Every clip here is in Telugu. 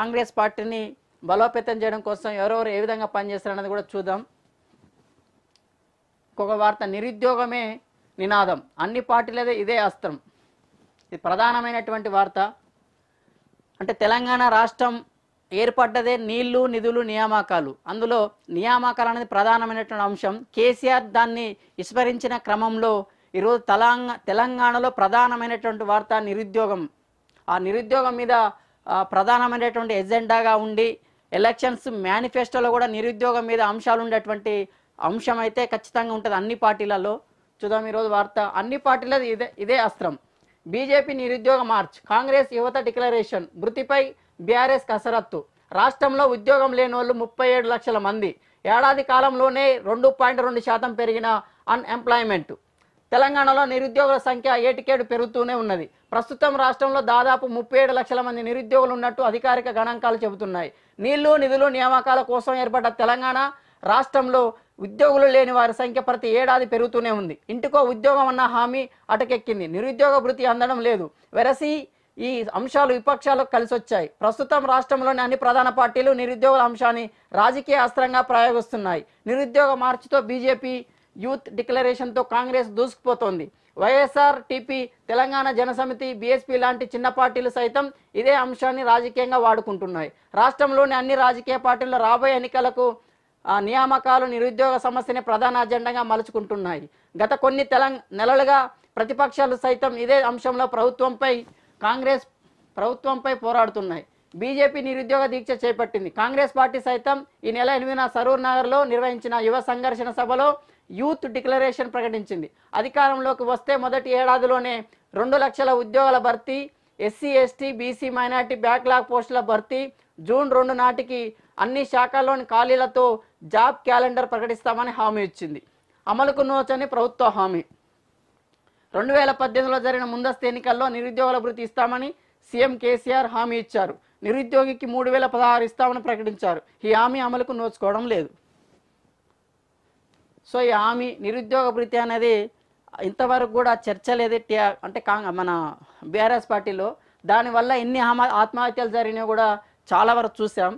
కాంగ్రెస్ పార్టీని బలోపేతం చేయడం కోసం ఎవరెవరు ఏ విధంగా పనిచేస్తారన్నది కూడా చూద్దాం ఒక వార్త నిరుద్యోగమే నినాదం అన్ని పార్టీలదే ఇదే అస్త్రం ఇది ప్రధానమైనటువంటి వార్త అంటే తెలంగాణ రాష్ట్రం ఏర్పడ్డదే నీళ్లు నిధులు నియామకాలు అందులో నియామకాలు అనేది ప్రధానమైనటువంటి అంశం కేసీఆర్ దాన్ని విస్మరించిన క్రమంలో ఈరోజు తెలంగాణ తెలంగాణలో ప్రధానమైనటువంటి వార్త నిరుద్యోగం ఆ నిరుద్యోగం మీద ప్రధానమైనటువంటి ఎజెండాగా ఉండి ఎలక్షన్స్ మేనిఫెస్టోలో కూడా నిరుద్యోగం మీద అంశాలు ఉండేటువంటి అంశం అయితే ఖచ్చితంగా ఉంటుంది అన్ని పార్టీలలో చూద్దాం ఈరోజు వార్త అన్ని పార్టీల ఇదే ఇదే అస్త్రం బీజేపీ నిరుద్యోగ మార్చ్ కాంగ్రెస్ యువత డిక్లరేషన్ మృతిపై బీఆర్ఎస్ కసరత్తు రాష్ట్రంలో ఉద్యోగం లేని వాళ్ళు ముప్పై ఏడు లక్షల మంది ఏడాది కాలంలోనే రెండు పాయింట్ రెండు శాతం పెరిగిన అన్ఎంప్లాయ్మెంట్ తెలంగాణలో నిరుద్యోగుల సంఖ్య ఏటికేడు పెరుగుతూనే ఉన్నది ప్రస్తుతం రాష్ట్రంలో దాదాపు ముప్పై ఏడు లక్షల మంది నిరుద్యోగులు ఉన్నట్టు అధికారిక గణాంకాలు చెబుతున్నాయి నీళ్లు నిధులు నియామకాల కోసం ఏర్పడ్డ తెలంగాణ రాష్ట్రంలో ఉద్యోగులు లేని వారి సంఖ్య ప్రతి ఏడాది పెరుగుతూనే ఉంది ఇంటికో ఉద్యోగం అన్న హామీ అటకెక్కింది నిరుద్యోగ భృతి అందడం లేదు వెరసి ఈ అంశాలు విపక్షాలకు కలిసి వచ్చాయి ప్రస్తుతం రాష్ట్రంలోని అన్ని ప్రధాన పార్టీలు నిరుద్యోగుల అంశాన్ని రాజకీయ అస్త్రంగా ప్రయోగిస్తున్నాయి నిరుద్యోగ మార్చితో బీజేపీ యూత్ డిక్లరేషన్తో కాంగ్రెస్ దూసుకుపోతోంది YSR TP Telangana Jana Samithi BSP లాంటి చిన్న పార్టీలు సైతం ఇదే అంశాన్ని రాజకీయంగా వాడుకుంటున్నాయి రాష్ట్రంలోని అన్ని రాజకీయ పార్టీలు రాబోయే ఎన్నికలకు నియామకాలు నిరుద్యోగ సమస్యని ప్రధాన అజెండాగా మలుచుకుంటున్నాయి గత కొన్ని తెలంగ నెలలుగా ప్రతిపక్షాలు సైతం ఇదే అంశంలో ప్రభుత్వంపై కాంగ్రెస్ ప్రభుత్వంపై పోరాడుతున్నాయి బీజేపీ నిరుద్యోగ దీక్ష చేపట్టింది కాంగ్రెస్ పార్టీ సైతం ఈ నెల ఎనిమిదిన సరూర్ నగర్లో నిర్వహించిన యువ సంఘర్షణ సభలో యూత్ డిక్లరేషన్ ప్రకటించింది అధికారంలోకి వస్తే మొదటి ఏడాదిలోనే రెండు లక్షల ఉద్యోగాల భర్తీ SC ST BC minority backlog పోస్టుల భర్తీ జూన్ రెండు నాటికి అన్ని శాఖల్లోని ఖాళీలతో జాబ్ క్యాలెండర్ ప్రకటిస్తామని హామీ ఇచ్చింది అమలుకు నోచని ప్రభుత్వ హామీ రెండు వేల పద్దెనిమిదిలో జరిగిన ముందస్తు ఎన్నికల్లో నిరుద్యోగుల అభివృద్ధి ఇస్తామని సీఎం కేసీఆర్ హామీ ఇచ్చారు నిరుద్యోగికి మూడు వేల పదహారు ఇస్తామని ప్రకటించారు ఈ హామీ అమలుకు నోచుకోవడం లేదు సో ఈ హామీ నిరుద్యోగ భృతి అనేది ఇంతవరకు కూడా చర్చ లేదు అంటే మన బీఆర్ఎస్ పార్టీలో దానివల్ల ఎన్ని ఆత్మహత్యలు జరిగినాయి కూడా చాలా వరకు చూసాం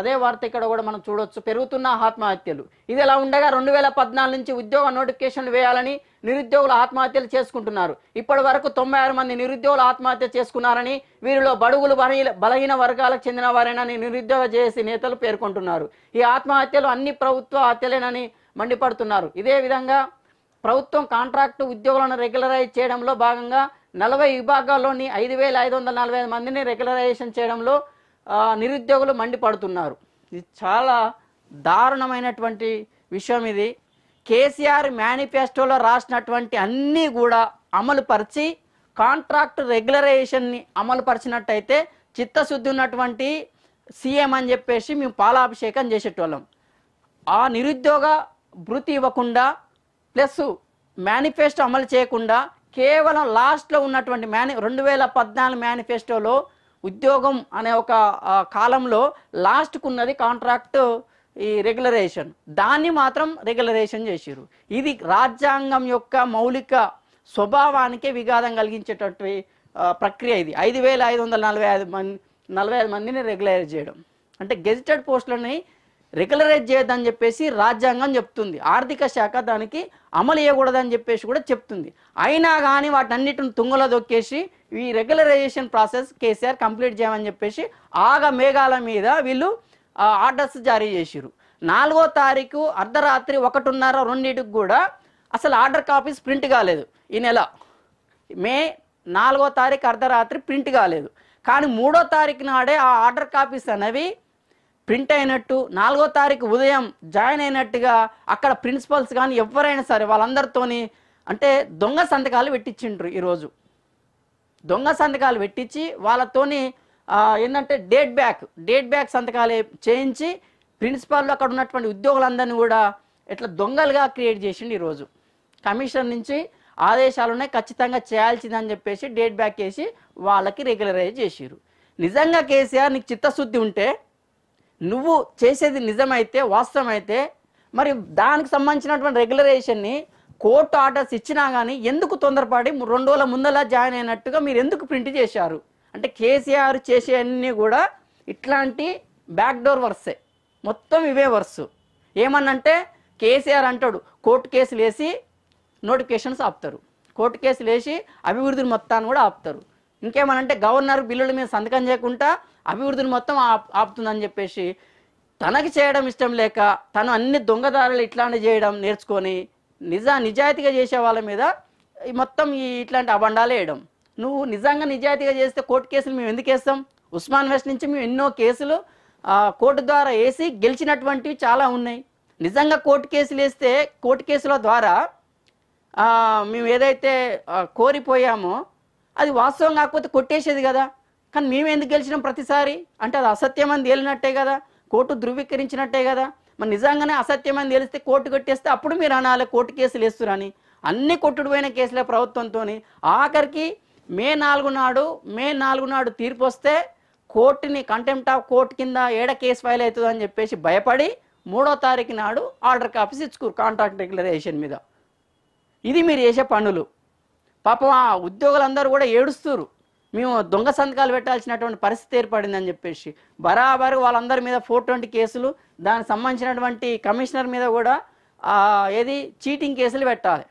అదే వార్త ఇక్కడ కూడా మనం చూడొచ్చు పెరుగుతున్న ఆత్మహత్యలు ఇది ఎలా ఉండగా రెండు వేల పద్నాలుగు నుంచి ఉద్యోగ నోటిఫికేషన్లు వేయాలని నిరుద్యోగులు ఆత్మహత్యలు చేసుకుంటున్నారు ఇప్పటి వరకు తొంభై ఆరు మంది నిరుద్యోగులు ఆత్మహత్య చేసుకున్నారని వీరిలో బడుగులు బలహీన బలహీన వర్గాలకు చెందిన వారేనని నిరుద్యోగ చేసే నేతలు పేర్కొంటున్నారు ఈ ఆత్మహత్యలు అన్ని ప్రభుత్వ హత్యలేనని మండిపడుతున్నారు ఇదే విధంగా ప్రభుత్వం కాంట్రాక్టు ఉద్యోగులను రెగ్యులరైజ్ చేయడంలో భాగంగా నలభై విభాగాల్లోని ఐదు వేల ఐదు వందల నలభై ఐదు మందిని రెగ్యులరైజేషన్ చేయడంలో నిరుద్యోగులు మండిపడుతున్నారు ఇది చాలా దారుణమైనటువంటి విషయం ఇది కేసీఆర్ మేనిఫెస్టోలో రాసినటువంటి అన్నీ కూడా అమలు పరిచి కాంట్రాక్ట్ రెగ్యులరైజేషన్ని అమలు పరిచినట్టయితే చిత్తశుద్ధి ఉన్నటువంటి సీఎం అని చెప్పేసి మేము పాలాభిషేకం చేసేటోళ్ళం ఆ నిరుద్యోగ భృతి ఇవ్వకుండా ప్లస్ మేనిఫెస్టో అమలు చేయకుండా కేవలం లాస్ట్లో ఉన్నటువంటి మేని రెండు వేల పద్నాలుగు మేనిఫెస్టోలో ఉద్యోగం అనే ఒక కాలంలో లాస్ట్కు ఉన్నది కాంట్రాక్ట్ ఈ రెగ్యులరైజేషన్ దాన్ని మాత్రం రెగ్యులరైజేషన్ చేసారు ఇది రాజ్యాంగం యొక్క మౌలిక స్వభావానికే విఘాతం కలిగించేటటువంటి ప్రక్రియ ఇది ఐదు వేల ఐదు వందల నలభై ఐదు మంది నలభై ఐదు మందిని రెగ్యులరైజ్ చేయడం అంటే గెజిటెడ్ పోస్టులని రెగ్యులరైజ్ చేయొద్దని చెప్పేసి రాజ్యాంగం చెప్తుంది ఆర్థిక శాఖ దానికి అమలు చేయకూడదని చెప్పేసి కూడా చెప్తుంది అయినా కానీ వాటన్నిటిని తుంగలో దొక్కేసి ఈ రెగ్యులరైజేషన్ ప్రాసెస్ కేసీఆర్ కంప్లీట్ చేయమని చెప్పేసి ఆగ మేఘాల మీద వీళ్ళు ఆర్డర్స్ జారీ చేసిరు నాలుగో తారీఖు అర్ధరాత్రి ఒకటిన్నర రెండింటికి కూడా అసలు ఆర్డర్ కాపీస్ ప్రింట్ కాలేదు ఈ నెల మే నాలుగో తారీఖు అర్ధరాత్రి ప్రింట్ కాలేదు కానీ మూడో తారీఖు నాడే ఆ ఆర్డర్ కాపీస్ అనేవి ప్రింట్ అయినట్టు నాలుగో తారీఖు ఉదయం జాయిన్ అయినట్టుగా అక్కడ ప్రిన్సిపల్స్ కానీ ఎవరైనా సరే వాళ్ళందరితోని అంటే దొంగ సంతకాలు పెట్టించిండ్రు ఈరోజు దొంగ సంతకాలు పెట్టించి వాళ్ళతోని ఏంటంటే డేట్ బ్యాక్ డేట్ బ్యాక్ సంతకాలు చేయించి ప్రిన్సిపాల్ అక్కడ ఉన్నటువంటి ఉద్యోగులందరినీ కూడా ఇట్లా దొంగలుగా క్రియేట్ చేసిండు ఈరోజు కమిషన్ నుంచి ఆదేశాలు ఉన్నాయి ఖచ్చితంగా చేయాల్సిందని చెప్పేసి డేట్ బ్యాక్ చేసి వాళ్ళకి రెగ్యులరైజ్ చేసిరు నిజంగా కేసీఆర్ నీకు చిత్తశుద్ధి ఉంటే నువ్వు చేసేది నిజమైతే వాస్తవమైతే మరి దానికి సంబంధించినటువంటి రెగ్యులరేషన్ని కోర్టు ఆర్డర్స్ ఇచ్చినా కానీ ఎందుకు తొందరపడి రెండు రోజుల ముందలా జాయిన్ అయినట్టుగా మీరు ఎందుకు ప్రింట్ చేశారు అంటే కేసీఆర్ చేసే అన్నీ కూడా ఇట్లాంటి బ్యాక్డోర్ వర్సే మొత్తం ఇవే వర్స్ ఏమన్నంటే కేసీఆర్ అంటాడు కోర్టు కేసులు వేసి నోటిఫికేషన్స్ ఆపుతారు కోర్టు కేసులు వేసి అభివృద్ధిని మొత్తాన్ని కూడా ఆపుతారు ఇంకేమనంటే గవర్నర్ బిల్లుల మీద సంతకం చేయకుండా అభివృద్ధిని మొత్తం ఆపుతుందని చెప్పేసి తనకి చేయడం ఇష్టం లేక తను అన్ని దొంగదారులు ఇట్లాంటి చేయడం నేర్చుకొని నిజ నిజాయితీగా చేసే వాళ్ళ మీద మొత్తం ఈ ఇట్లాంటి అబండాలు వేయడం నువ్వు నిజంగా నిజాయితీగా చేస్తే కోర్టు కేసులు మేము ఎందుకు వేస్తాం ఉస్మాన్ వెస్ట్ నుంచి మేము ఎన్నో కేసులు కోర్టు ద్వారా వేసి గెలిచినటువంటివి చాలా ఉన్నాయి నిజంగా కోర్టు కేసులు వేస్తే కోర్టు కేసుల ద్వారా మేము ఏదైతే కోరిపోయామో అది వాస్తవం కాకపోతే కొట్టేసేది కదా కానీ మేము ఎందుకు గెలిచినాం ప్రతిసారి అంటే అది అని తేలినట్టే కదా కోర్టు ధృవీకరించినట్టే కదా మరి నిజంగానే అని తెలిస్తే కోర్టు కట్టేస్తే అప్పుడు మీరు అనాలి కోర్టు కేసులు వేస్తురని అన్ని కొట్టుడిపోయిన కేసులే ప్రభుత్వంతో ఆఖరికి మే నాలుగు నాడు మే నాలుగు నాడు తీర్పు వస్తే కోర్టుని కంటెంప్ట్ ఆఫ్ కోర్టు కింద ఏడ కేసు ఫైల్ అవుతుందని చెప్పేసి భయపడి మూడో తారీఖు నాడు ఆర్డర్ కాపీస్ ఇచ్చుకోరు కాంట్రాక్ట్ డిక్లరేషన్ మీద ఇది మీరు చేసే పనులు పాపం ఆ ఉద్యోగులందరూ కూడా ఏడుస్తున్నారు మేము దొంగ సంతకాలు పెట్టాల్సినటువంటి పరిస్థితి ఏర్పడిందని చెప్పేసి బరాబరు వాళ్ళందరి మీద ఫోర్ ట్వంటీ కేసులు దానికి సంబంధించినటువంటి కమిషనర్ మీద కూడా ఏది చీటింగ్ కేసులు పెట్టాలి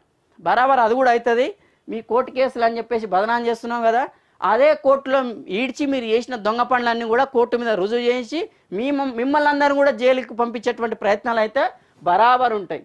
బరాబర్ అది కూడా అవుతుంది మీ కోర్టు కేసులు అని చెప్పేసి బదనాం చేస్తున్నాం కదా అదే కోర్టులో ఈడ్చి మీరు చేసిన దొంగ పనులన్నీ కూడా కోర్టు మీద రుజువు చేయించి మీ మిమ్మల్ని అందరూ కూడా జైలుకి పంపించేటువంటి ప్రయత్నాలు అయితే బరాబరు ఉంటాయి